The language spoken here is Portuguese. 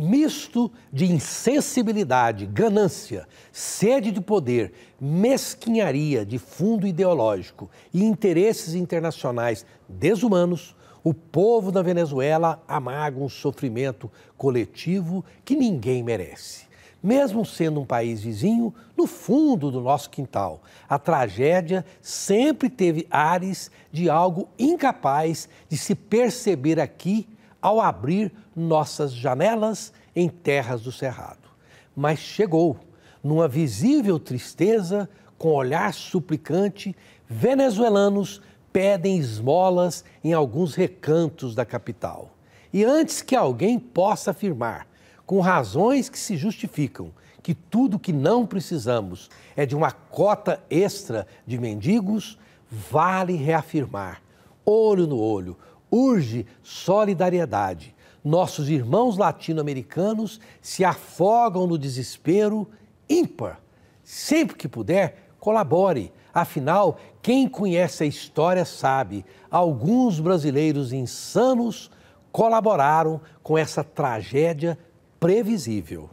misto de insensibilidade, ganância, sede de poder, mesquinharia de fundo ideológico e interesses internacionais desumanos, o povo da Venezuela amaga um sofrimento coletivo que ninguém merece. Mesmo sendo um país vizinho, no fundo do nosso quintal, a tragédia sempre teve ares de algo incapaz de se perceber aqui ao abrir nossas janelas em terras do cerrado. Mas chegou, numa visível tristeza, com olhar suplicante, venezuelanos pedem esmolas em alguns recantos da capital. E antes que alguém possa afirmar, com razões que se justificam, que tudo que não precisamos é de uma cota extra de mendigos, vale reafirmar, olho no olho, urge solidariedade. Nossos irmãos latino-americanos se afogam no desespero ímpar. Sempre que puder, colabore. Afinal, quem conhece a história sabe, alguns brasileiros insanos colaboraram com essa tragédia previsível.